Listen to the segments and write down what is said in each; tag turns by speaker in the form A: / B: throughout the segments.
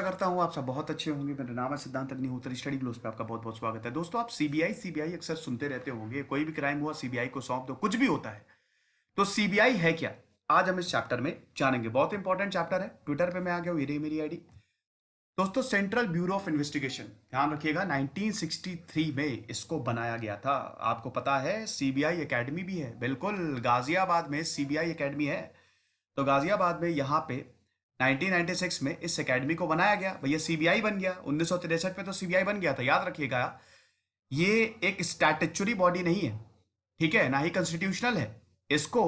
A: आशा करता हूँ आप सब बहुत अच्छे होंगे मेरा नाम है सिद्धांत अग्निहोत्री स्टडी ग्लोस पे आपका बहुत बहुत स्वागत है दोस्तों आप सीबीआई सीबीआई अक्सर सुनते रहते होंगे कोई भी क्राइम हुआ सीबीआई को सौंप दो कुछ भी होता है तो सीबीआई है क्या आज हम इस चैप्टर में जानेंगे बहुत इंपॉर्टेंट चैप्टर है ट्विटर पर मैं आ गया हूँ ये रही मेरी आईडी दोस्तों सेंट्रल ब्यूरो ऑफ इन्वेस्टिगेशन ध्यान रखिएगा 1963 में इसको बनाया गया था आपको पता है सीबीआई एकेडमी भी है बिल्कुल गाजियाबाद में सीबीआई एकेडमी है तो गाजियाबाद में यहाँ पे 1996 में इस एकेडमी को बनाया गया भैया सीबीआई बन गया उन्नीस में तो सीबीआई बन गया था याद रखिएगा ये एक स्टैटचुरी बॉडी नहीं है ठीक है ना ही कॉन्स्टिट्यूशनल है इसको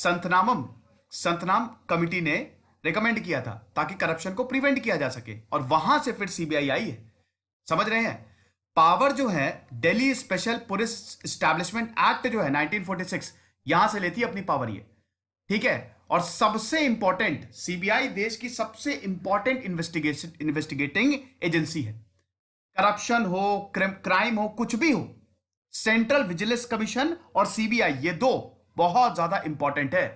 A: संतनामम संतनाम कमिटी ने रिकमेंड किया था ताकि करप्शन को प्रिवेंट किया जा सके और वहां से फिर सीबीआई आई है समझ रहे हैं पावर जो है Delhi special police establishment act जो है 1946 यहां से लेती है अपनी पावर ये ठीक है और सबसे इंपॉर्टेंट सीबीआई देश की सबसे इंपॉर्टेंट इन्वेस्टिगेशन इन्वेस्टिगेटिंग एजेंसी है करप्शन हो क्राइम हो कुछ भी हो सेंट्रल विजिलेंस कमीशन और सीबीआई ये दो बहुत ज्यादा इंपॉर्टेंट है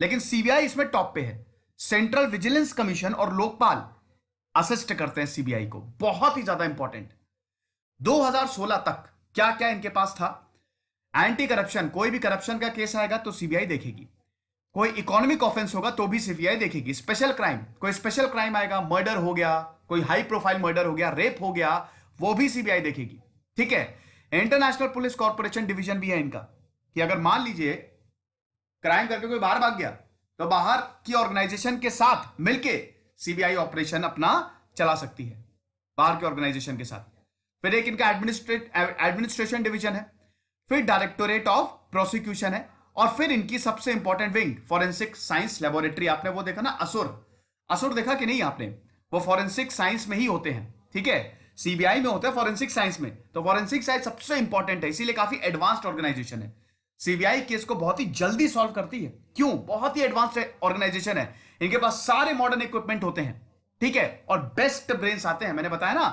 A: लेकिन सीबीआई इसमें टॉप पे है सेंट्रल विजिलेंस कमीशन और लोकपाल असिस्ट करते हैं सीबीआई को बहुत ही ज्यादा इंपॉर्टेंट 2016 तक क्या क्या इनके पास था एंटी करप्शन कोई भी करप्शन का केस आएगा तो सीबीआई देखेगी कोई इकोनॉमिक ऑफेंस होगा तो भी सीबीआई देखेगी स्पेशल क्राइम कोई स्पेशल क्राइम आएगा मर्डर हो गया कोई हाई प्रोफाइल मर्डर हो गया रेप हो गया वो भी सीबीआई देखेगी ठीक है इंटरनेशनल पुलिस कॉर्पोरेशन डिवीजन भी है इनका कि अगर मान लीजिए क्राइम करके कोई बाहर भाग गया तो बाहर की ऑर्गेनाइजेशन के साथ मिलकर सीबीआई ऑपरेशन अपना चला सकती है बाहर के ऑर्गेनाइजेशन के साथ फिर एक इनका एडमिनिस्ट्रेट एडमिनिस्ट्रेशन डिवीजन है फिर डायरेक्टोरेट ऑफ प्रोसिक्यूशन है और फिर इनकी सबसे important wing forensic science laboratory आपने वो देखा ना असुर असुर देखा कि नहीं आपने वो फॉरेंसिक साइंस में ही होते हैं ठीक है सीबीआई में होते हैं फॉरेंसिक साइंस में तो फॉरेंसिक साइंस सबसे इंपॉर्टेंट है इसीलिए काफी एडवांस्ड ऑर्गेनाइजेशन है सीबीआई केस को बहुत ही जल्दी सॉल्व करती है क्यों बहुत ही एडवांस्ड ऑर्गेनाइजेशन है इनके पास सारे मॉडर्न इक्विपमेंट होते हैं ठीक है और बेस्ट ब्रेन आते हैं मैंने बताया ना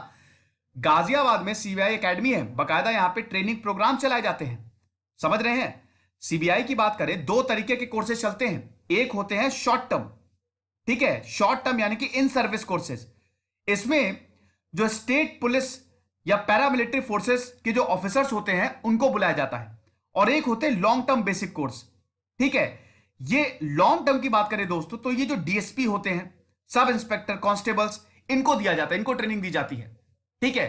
A: गाजियाबाद में सीबीआई अकेडमी है बाकायदा यहां पे ट्रेनिंग प्रोग्राम चलाए जाते हैं समझ रहे हैं सीबीआई की बात करें दो तरीके के कोर्सेज चलते हैं एक होते हैं शॉर्ट टर्म ठीक है शॉर्ट टर्म यानी कि इन सर्विस कोर्सेज इसमें जो स्टेट पुलिस या पैरामिलिट्री फोर्सेस के जो ऑफिसर्स होते हैं उनको बुलाया जाता है और एक होते हैं लॉन्ग टर्म बेसिक कोर्स ठीक है ये लॉन्ग टर्म की बात करें दोस्तों तो ये जो डीएसपी होते हैं सब इंस्पेक्टर कॉन्स्टेबल्स इनको दिया जाता है इनको ट्रेनिंग दी जाती है ठीक है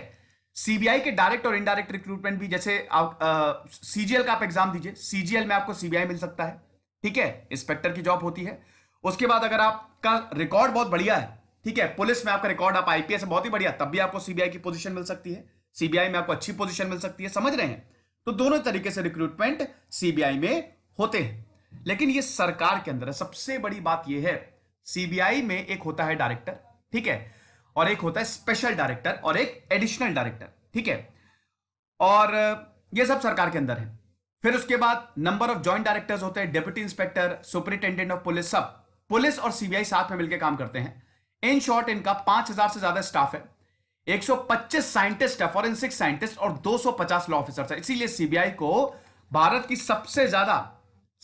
A: सीबीआई के डायरेक्ट और इनडायरेक्ट रिक्रूटमेंट भी जैसे आप सीजीएल का आप एग्जाम दीजिए सीजीएल में आपको सीबीआई मिल सकता है ठीक है इंस्पेक्टर की जॉब होती है उसके बाद अगर आपका रिकॉर्ड बहुत बढ़िया है ठीक है पुलिस में आपका रिकॉर्ड आप आईपीएस बहुत ही बढ़िया तब भी आपको सीबीआई की पोजिशन मिल सकती है सीबीआई में आपको अच्छी पोजिशन मिल सकती है समझ रहे हैं तो दोनों तरीके से रिक्रूटमेंट सीबीआई में होते हैं लेकिन ये सरकार के अंदर सबसे बड़ी बात यह है सीबीआई में एक होता है डायरेक्टर ठीक है और एक होता है स्पेशल डायरेक्टर और एक एडिशनल डायरेक्टर ठीक है और ये सब सरकार के अंदर है फिर उसके बाद नंबर ऑफ ज्वाइंट डायरेक्टर्स होते हैं deputy inspector superintendent of police सब पुलिस और सीबीआई साथ में मिलकर काम करते हैं इन शॉर्ट इनका हजार से ज्यादा स्टाफ है 125 साइंटिस्ट है फॉरेंसिक साइंटिस्ट और 250 लॉ ऑफिसर्स है इसीलिए सीबीआई को भारत की सबसे ज्यादा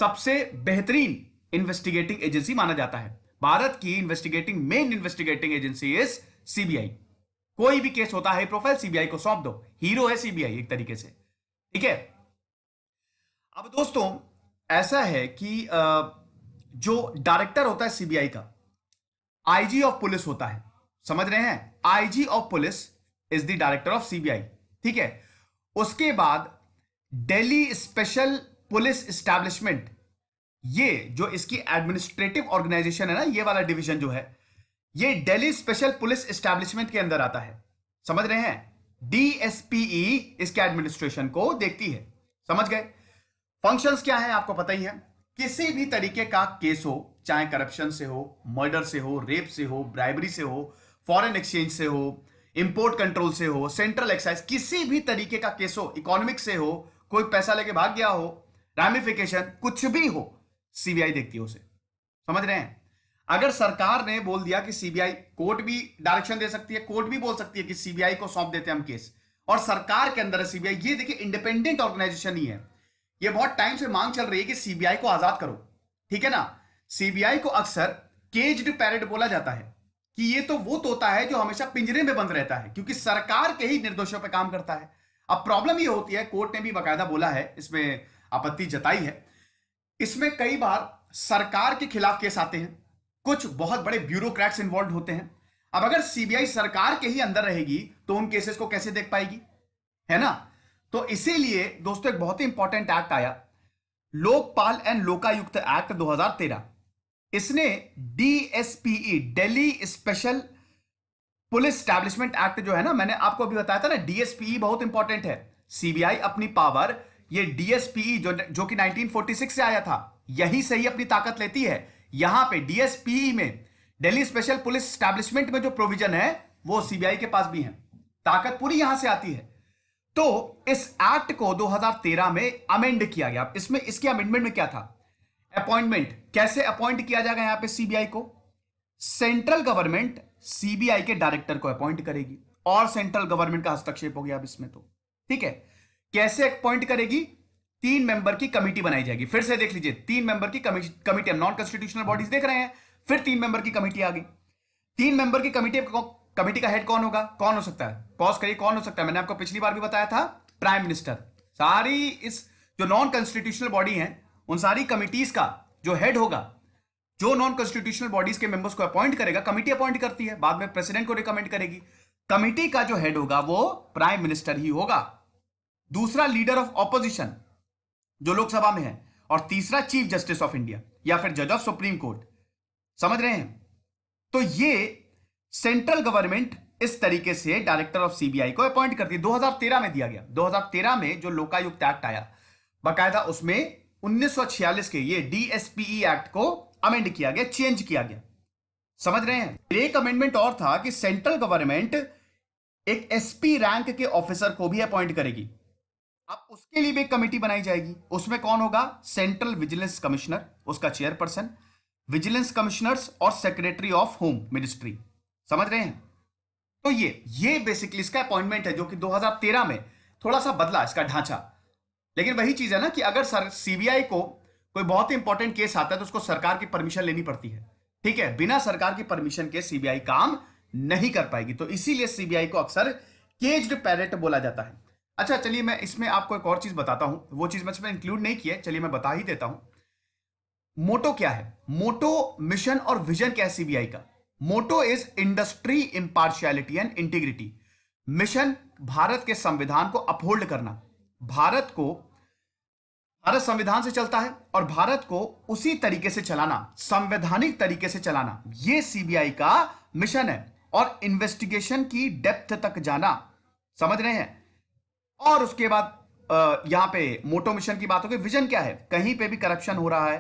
A: सबसे बेहतरीन इन्वेस्टिगेटिंग एजेंसी माना जाता है भारत की investigating main investigating agency is CBI कोई भी केस होता है प्रोफाइल सीबीआई को सौंप दो हीरो है सीबीआई एक तरीके से ठीक है अब दोस्तों ऐसा है कि जो डायरेक्टर होता है सीबीआई का आईजी ऑफ पुलिस होता है समझ रहे हैं IG of police is the director of CBI ठीक है उसके बाद दिल्ली स्पेशल पुलिस स्टैब्लिशमेंट ये जो इसकी एडमिनिस्ट्रेटिव ऑर्गेनाइजेशन है ना ये वाला डिवीजन जो है ये दिल्ली स्पेशल पुलिस एस्टेब्लिशमेंट के अंदर आता है समझ रहे हैं डीएसपीई e इसके एडमिनिस्ट्रेशन को देखती है समझ गए फंक्शंस क्या है आपको पता ही है किसी भी तरीके का केस हो चाहे करप्शन से हो मर्डर से हो रेप से हो ब्राइबरी से हो फॉरेन एक्सचेंज से हो इंपोर्ट कंट्रोल से हो सेंट्रल एक्साइज किसी भी तरीके का केस हो इकोनॉमिक से हो कोई पैसा लेके भाग गया हो रामिफिकेशन कुछ भी हो सीबीआई देखती है उसे समझ रहे हैं अगर सरकार ने बोल दिया कि सीबीआई कोर्ट भी डायरेक्शन दे सकती है कोर्ट भी बोल सकती है कि सीबीआई को सौंप देते हैं हम केस और सरकार के अंदर सीबीआई ये देखिए इंडिपेंडेंट ऑर्गेनाइजेशन ही है ये बहुत टाइम से मांग चल रही है कि सीबीआई को आजाद करो ठीक है ना सीबीआई को अक्सर केज्ड पैरेट बोला जाता है कि ये तो वो तोता है जो हमेशा पिंजरे में बंद रहता है क्योंकि सरकार के ही निर्दोषों पर काम करता है अब प्रॉब्लम ये होती है कोर्ट ने भी बाकायदा बोला है इसमें आपत्ति जताई है इसमें कई बार सरकार के खिलाफ केस आते हैं कुछ बहुत बड़े ब्यूरोक्रेट्स इन्वॉल्व होते हैं अब अगर सीबीआई सरकार के ही अंदर रहेगी तो उन केसेस को कैसे देख पाएगी है ना तो इसीलिए दोस्तों एक बहुत ही इंपॉर्टेंट एक्ट आया लोकपाल एंड लोकायुक्त एक्ट 2013 इसने DSPE Delhi special police establishment act जो है ना मैंने आपको अभी बताया था ना डीएसपीई e बहुत इंपॉर्टेंट है सीबीआई अपनी पावर ये डीएसपीई e जो जो कि 1946 से आया था यही सही अपनी ताकत लेती है यहां पे डीएसपी में दिल्ली स्पेशल पुलिस स्टैब्लिशमेंट में जो प्रोविजन है वो सीबीआई के पास भी है ताकत पूरी यहां से आती है तो इस एक्ट को 2013 में अमेंड किया गया इसमें इसके अमेंडमेंट में क्या था अपॉइंटमेंट कैसे अपॉइंट किया जाएगा यहां पे सीबीआई को सेंट्रल गवर्नमेंट सीबीआई के डायरेक्टर को अपॉइंट करेगी और सेंट्रल गवर्नमेंट का हस्तक्षेप हो गया अब इसमें तो ठीक है कैसे अपॉइंट करेगी तीन मेंबर की कमेटी बनाई जाएगी फिर से देख लीजिए तीन मेंबर की कमेटी नॉन कॉन्स्टिट्यूशनल बॉडीज देख रहे हैं फिर तीन मेंबर की कमेटी आ गई तीन मेंबर की कमेटी कमेटी का हेड कौन होगा कौन हो सकता है पॉज करिए कौन हो सकता है मैंने आपको पिछली बार भी बताया था प्राइम मिनिस्टर सारी इस जो नॉन कॉन्स्टिट्यूशनल बॉडी है उन सारी कमिटीज का जो हेड होगा जो नॉन कॉन्स्टिट्यूशनल बॉडीज के मेंबर्स को अपॉइंट करेगा कमेटी अपॉइंट करती है बाद में प्रेसिडेंट को रिकमेंड करेगी कमेटी का जो हेड होगा वो प्राइम मिनिस्टर ही होगा दूसरा लीडर ऑफ ऑपोजिशन जो लोकसभा में है और तीसरा चीफ जस्टिस ऑफ इंडिया या फिर जज ऑफ सुप्रीम कोर्ट समझ रहे हैं तो ये सेंट्रल गवर्नमेंट इस तरीके से डायरेक्टर ऑफ सीबीआई को अपॉइंट करती है 2013 में दिया गया 2013 में जो लोकायुक्त एक्ट आया बकायदा उसमें 1946 के ये डीएसपीई एक्ट को अमेंड किया गया चेंज किया गया समझ रहे हैं एक अमेंडमेंट और था कि सेंट्रल गवर्नमेंट एक एसपी रैंक के ऑफिसर को भी अपॉइंट करेगी उसके लिए भी एक कमेटी बनाई जाएगी उसमें कौन होगा सेंट्रल विजिलेंस कमिश्नर उसका चेयरपर्सन विजिलेंस कमिश्नर्स और सेक्रेटरी ऑफ होम मिनिस्ट्री समझ रहे हैं तो ये ये बेसिकली इसका अपॉइंटमेंट है जो कि 2013 में थोड़ा सा बदला इसका ढांचा लेकिन वही चीज है ना कि अगर सर सीबीआई को कोई बहुत इंपॉर्टेंट केस आता है तो उसको सरकार की परमिशन लेनी पड़ती है ठीक है बिना सरकार की परमिशन के सीबीआई काम नहीं कर पाएगी तो इसीलिए सीबीआई को अक्सर केज्ड पैरेट बोला जाता है अच्छा चलिए मैं इसमें आपको एक और चीज़ बताता हूँ वो चीज़ मैं इंक्लूड नहीं किया चलिए मैं बता ही देता हूँ मोटो क्या है मोटो मिशन और विजन क्या है सीबीआई का motto is industry impartiality and integrity mission Bharat के संविधान को अपहोल्ड करना भारत को भारत संविधान से चलता है और भारत को उसी तरीके से चलाना संवैधानिक तरीके से चलाना यह सीबीआई का मिशन है और इन्वेस्टिगेशन की डेप्थ तक जाना समझ रहे हैं और उसके बाद यहां पे मोटो मिशन की बात होगी विजन क्या है कहीं पे भी करप्शन हो रहा है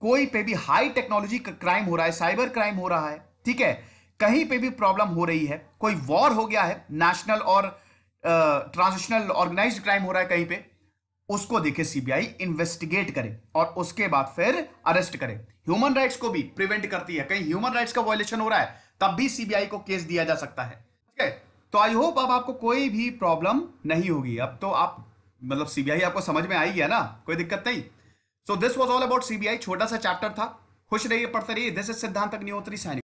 A: कोई पे भी हाई टेक्नोलॉजी क्राइम हो रहा है साइबर क्राइम हो रहा है ठीक है कहीं पे भी प्रॉब्लम हो रही है कोई वॉर हो गया है नेशनल और ट्रांजिशनल ऑर्गेनाइज क्राइम हो रहा है कहीं पे उसको देखे सीबीआई इन्वेस्टिगेट करे और उसके बाद फिर अरेस्ट करे ह्यूमन राइट्स को भी प्रिवेंट करती है कहीं ह्यूमन राइट्स का वायोलेशन हो रहा है तब भी सीबीआई को केस दिया जा सकता है ठीक है तो आई होप अब आपको कोई भी प्रॉब्लम नहीं होगी अब तो आप मतलब सीबीआई आपको समझ में आई है ना कोई दिक्कत नहीं so this was all about CBI छोटा सा चैप्टर था खुश रहिए पढ़ते रहिए दिस इज सिद्धांत अग्निहोत्री सैनिक